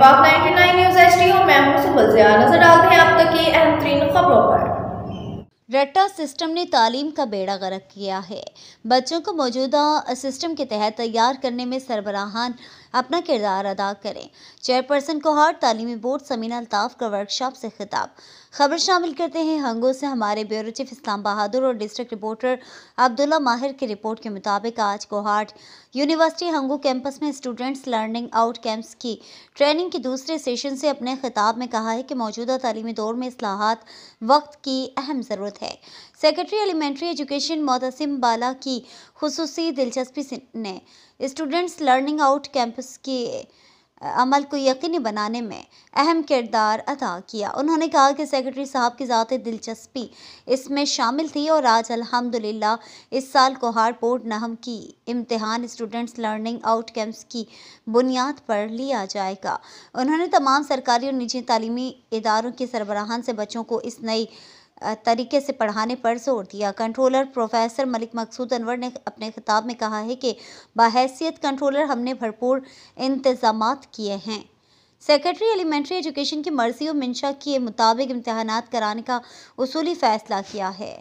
पाक 99 news H HD और मैं हूँ सुबह नजर डालते हैं आप तक की अहम तरीन खबरों पर रट्टा सिस्टम ने तालीम का बेड़ा गर्क किया है बच्चों को मौजूदा सिस्टम के तहत तैयार करने में सरबराहान अपना किरदार अदा करें चेयरपर्सन को हर तालीमी बोर्ड समीना अल्ताफ का वर्कशॉप से खिताब खबर शामिल करते हैं हंगो से हमारे ब्यूरो चीफ इस्लाम बहादुर और डिस्ट्रिक्ट रिपोर्टर अब्दुल्ला माहिर की रिपोर्ट के मुताबिक आज कोहाट यूनिवर्सिटी हंगो कैंपस में स्टूडेंट्स लर्निंग आउट कैंप्स की ट्रेनिंग के दूसरे सेशन से अपने खिताब में कहा है कि मौजूदा तलीमी दौर में असलाहत वक्त की अहम ज़रूरत है secretary elementary education Motasim Bala की खसूस दिलचस्पी ने स्टूडेंट्स लर्निंग आउट कैंप उसकी अमल को यकीनी बनाने में अहम किरदार अदा किया उन्होंने कहा कि सेक्रेटरी साहब की ज़ाती दिलचस्पी इसमें शामिल थी और आज अल्हम्दुलिल्लाह इस साल को हारपोर्ट नहम की इम्तहान स्टूडेंट्स लर्निंग आउटकम्स की बुनियाद पर लिया जाएगा उन्होंने तमाम सरकारी और निजी तलीमी इदारों के सरबराहान से बच्चों को इस नई तरीके से पढ़ाने पर जोर दिया कंट्रोलर प्रोफेसर मलिक मकसूद अनवर ने अपने खिताब में कहा है कि बाहसीत कंट्रोलर हमने भरपूर इंतजाम किए हैं सेक्रेटरी एलिमेंट्री एजुकेशन की मर्जी और मंशा के मुताबिक इम्तहान कराने का उसूली फ़ैसला किया है